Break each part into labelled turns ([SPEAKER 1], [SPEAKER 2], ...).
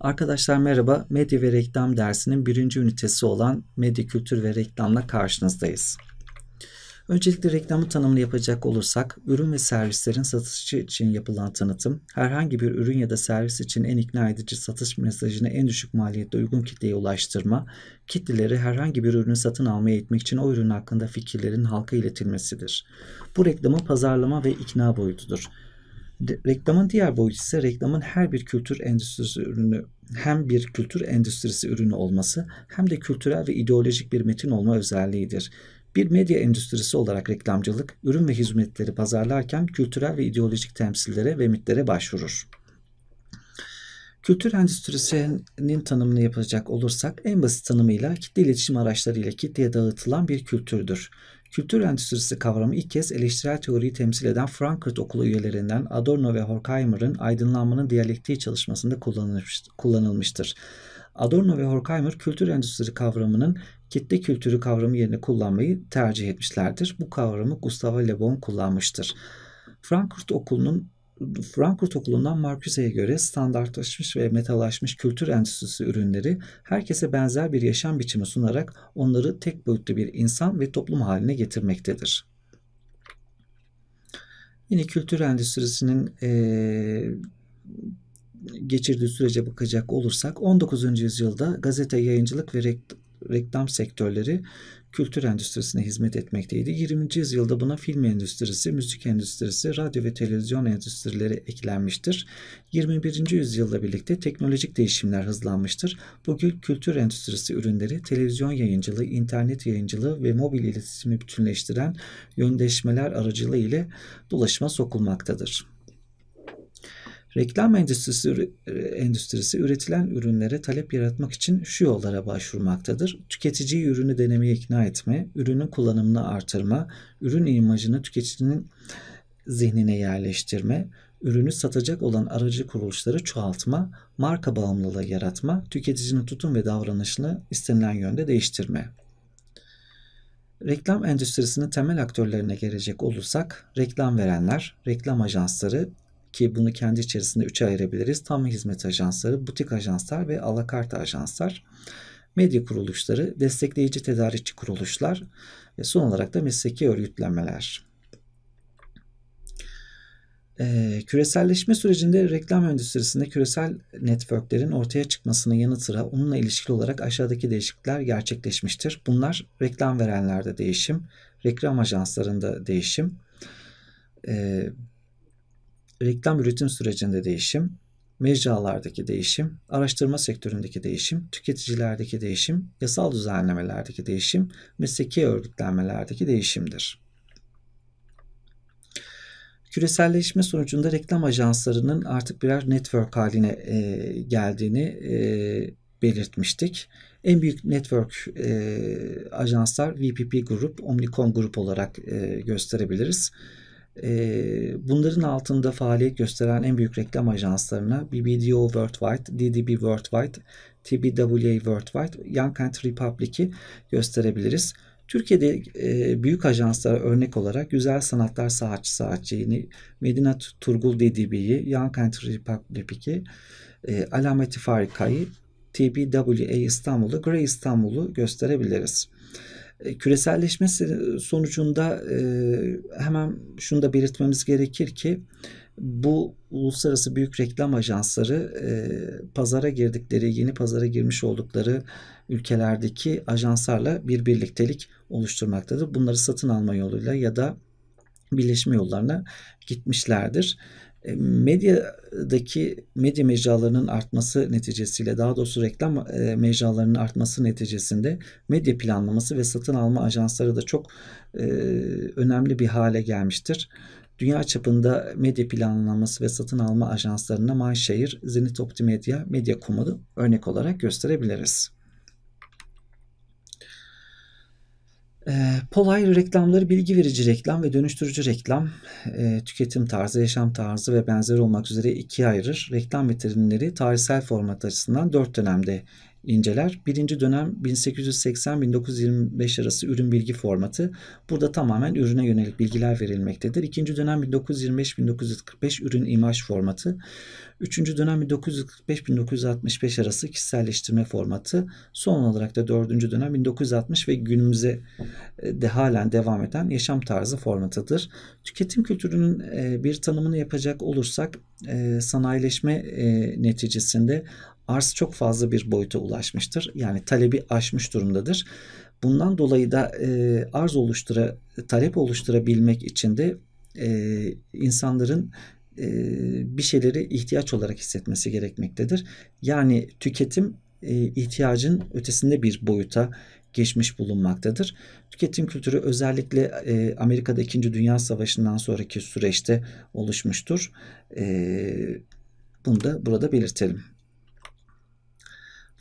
[SPEAKER 1] Arkadaşlar merhaba. Medya ve reklam dersinin birinci ünitesi olan medya kültür ve reklamla karşınızdayız. Öncelikle reklamı tanımını yapacak olursak, ürün ve servislerin satışçı için yapılan tanıtım, herhangi bir ürün ya da servis için en ikna edici satış mesajını en düşük maliyette uygun kitleye ulaştırma, kitleleri herhangi bir ürünü satın almaya itmek için o ürün hakkında fikirlerin halka iletilmesidir. Bu reklamı pazarlama ve ikna boyutudur. Reklamın diğer boyutu ise reklamın her bir kültür endüstrisi ürünü hem bir kültür endüstrisi ürünü olması hem de kültürel ve ideolojik bir metin olma özelliğidir. Bir medya endüstrisi olarak reklamcılık, ürün ve hizmetleri pazarlarken kültürel ve ideolojik temsillere ve mitlere başvurur. Kültür endüstrisinin tanımını yapacak olursak en basit tanımıyla kitle iletişim araçlarıyla kitleye dağıtılan bir kültürdür. Kültür endüstrisi kavramı ilk kez eleştirel teoriyi temsil eden Frankfurt Okulu üyelerinden Adorno ve Horkheimer'ın aydınlanmanın diyalektiği çalışmasında kullanılmıştır. Adorno ve Horkheimer kültür endüstrisi kavramının kitle kültürü kavramı yerine kullanmayı tercih etmişlerdir. Bu kavramı Gustave Le Bon kullanmıştır. Frankfurt Okulu'nun Frankfurt Okulu'ndan Marcuse'ye göre standartlaşmış ve metalaşmış kültür endüstrisi ürünleri herkese benzer bir yaşam biçimi sunarak onları tek boyutlu bir insan ve toplum haline getirmektedir. Yine kültür endüstrisinin e, geçirdiği sürece bakacak olursak 19. yüzyılda gazete, yayıncılık ve reklam sektörleri kültür endüstrisine hizmet etmekteydi. 20. yüzyılda buna film endüstrisi, müzik endüstrisi, radyo ve televizyon endüstrileri eklenmiştir. 21. yüzyılda birlikte teknolojik değişimler hızlanmıştır. Bugün kültür endüstrisi ürünleri, televizyon yayıncılığı, internet yayıncılığı ve mobil iletişimi bütünleştiren yöndeşmeler aracılığı ile dolaşıma sokulmaktadır. Reklam endüstrisi, e, endüstrisi üretilen ürünlere talep yaratmak için şu yollara başvurmaktadır. Tüketiciyi ürünü denemeye ikna etme, ürünün kullanımını artırma, ürün imajını tüketicinin zihnine yerleştirme, ürünü satacak olan aracı kuruluşları çoğaltma, marka bağımlılığı yaratma, tüketicinin tutum ve davranışını istenilen yönde değiştirme. Reklam endüstrisinin temel aktörlerine gelecek olursak, reklam verenler, reklam ajansları, ki bunu kendi içerisinde üçe ayırabiliriz. Tam hizmet ajansları, butik ajanslar ve alakart ajanslar. Medya kuruluşları, destekleyici tedarikçi kuruluşlar ve son olarak da mesleki örgütlenmeler. Ee, küreselleşme sürecinde reklam endüstrisinde küresel networklerin ortaya çıkmasının yanı sıra onunla ilişkili olarak aşağıdaki değişiklikler gerçekleşmiştir. Bunlar reklam verenlerde değişim, reklam ajanslarında değişim, e, reklam üretim sürecinde değişim, mecralardaki değişim, araştırma sektöründeki değişim, tüketicilerdeki değişim, yasal düzenlemelerdeki değişim, mesleki örgütlenmelerdeki değişimdir. Küreselleşme sonucunda reklam ajanslarının artık birer network haline e, geldiğini e, belirtmiştik. En büyük network e, ajanslar VPP Grup, Omnicom Grup olarak e, gösterebiliriz bunların altında faaliyet gösteren en büyük reklam ajanslarına BBDO Worldwide, DDB Worldwide, TBWA Worldwide, Young Kent Republic'i gösterebiliriz. Türkiye'de e, büyük ajanslara örnek olarak Güzel Sanatlar Saatçı Saatçı'yı, Medina Turgul DDB'yi, Young Country Republic'i, e, Alameti Farika'yı, TBWA İstanbul'u, Grey İstanbul'u gösterebiliriz. E, Küreselleşme sonucunda e, hemen şunu da belirtmemiz gerekir ki bu uluslararası büyük reklam ajansları e, pazara girdikleri, yeni pazara girmiş oldukları ülkelerdeki ajanslarla bir birliktelik oluşturmaktadır. Bunları satın alma yoluyla ya da birleşme yollarına gitmişlerdir. E, medyadaki medya mecralarının artması neticesiyle daha doğrusu reklam e, mecralarının artması neticesinde medya planlaması ve satın alma ajansları da çok e, önemli bir hale gelmiştir. Dünya çapında medya planlaması ve satın alma ajanslarına Manşehir, Zenit Optimedia, Medyacom'u örnek olarak gösterebiliriz. Ee, Polay reklamları bilgi verici reklam ve dönüştürücü reklam, e, tüketim tarzı, yaşam tarzı ve benzeri olmak üzere ikiye ayırır. Reklam metinleri tarihsel format açısından dört dönemde inceler. Birinci dönem 1880-1925 arası ürün bilgi formatı. Burada tamamen ürüne yönelik bilgiler verilmektedir. İkinci dönem 1925-1945 ürün imaj formatı. Üçüncü dönem 1945-1965 arası kişiselleştirme formatı. Son olarak da dördüncü dönem 1960 ve günümüze e, de halen devam eden yaşam tarzı formatıdır. Tüketim kültürünün e, bir tanımını yapacak olursak e, sanayileşme neticesinde arz çok fazla bir boyuta ulaşmıştır. Yani talebi aşmış durumdadır. Bundan dolayı da e, arz oluştura, talep oluşturabilmek için de e, insanların e, bir şeyleri ihtiyaç olarak hissetmesi gerekmektedir. Yani tüketim e, ihtiyacın ötesinde bir boyuta geçmiş bulunmaktadır. Tüketim kültürü özellikle e, Amerika'da 2. Dünya Savaşı'ndan sonraki süreçte oluşmuştur. E, bunu da burada belirtelim.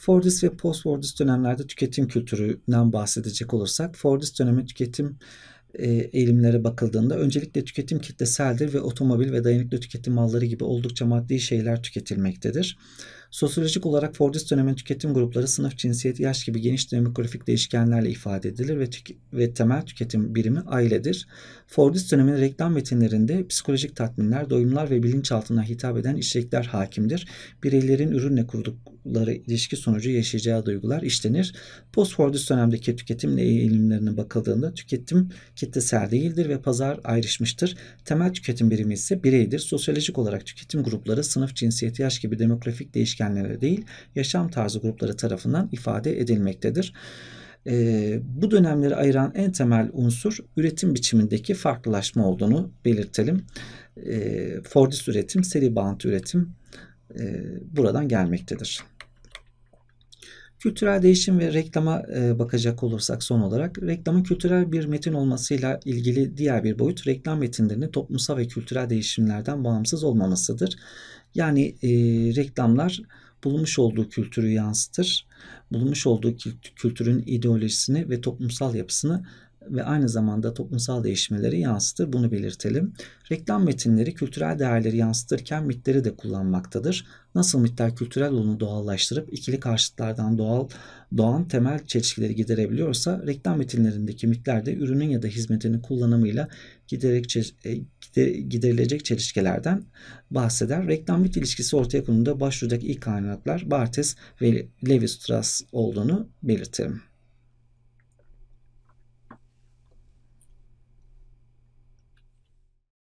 [SPEAKER 1] Fordist ve post-Fordist dönemlerde tüketim kültüründen bahsedecek olursak Fordist dönemi tüketim e, eğilimlere bakıldığında öncelikle tüketim kitleseldir ve otomobil ve dayanıklı tüketim malları gibi oldukça maddi şeyler tüketilmektedir. Sosyolojik olarak Fordist dönemin tüketim grupları sınıf, cinsiyet, yaş gibi geniş demografik değişkenlerle ifade edilir ve, ve temel tüketim birimi ailedir. Fordist dönemin reklam metinlerinde psikolojik tatminler, doyumlar ve bilinçaltına hitap eden içerikler hakimdir. Bireylerin ürünle kurduk, olayları ilişki sonucu yaşayacağı duygular işlenir. Postfordist dönemdeki tüketimle eğilimlerine bakıldığında tüketim kitlesel değildir ve pazar ayrışmıştır. Temel tüketim birimi ise bireydir. Sosyolojik olarak tüketim grupları sınıf, cinsiyet, yaş gibi demografik değişkenlere değil yaşam tarzı grupları tarafından ifade edilmektedir. Ee, bu dönemleri ayıran en temel unsur üretim biçimindeki farklılaşma olduğunu belirtelim. Ee, Fordist üretim, seri bağıntı üretim e, buradan gelmektedir. Kültürel değişim ve reklama e, bakacak olursak son olarak reklamın kültürel bir metin olmasıyla ilgili diğer bir boyut reklam metinlerinin toplumsal ve kültürel değişimlerden bağımsız olmamasıdır. Yani e, reklamlar bulunmuş olduğu kültürü yansıtır. Bulunmuş olduğu kültürün ideolojisini ve toplumsal yapısını ve aynı zamanda toplumsal değişmeleri yansıtır. Bunu belirtelim. Reklam metinleri kültürel değerleri yansıtırken mitleri de kullanmaktadır. Nasıl mitler kültürel olunu doğallaştırıp ikili karşıtlardan doğal doğan temel çelişkileri giderebiliyorsa reklam metinlerindeki mitler de ürünün ya da hizmetinin kullanımıyla giderek e, giderilecek çelişkilerden bahseder. Reklam mit ilişkisi ortaya konunda başvuracak ilk kaynaklar Bartes ve Levi Strauss olduğunu belirtelim.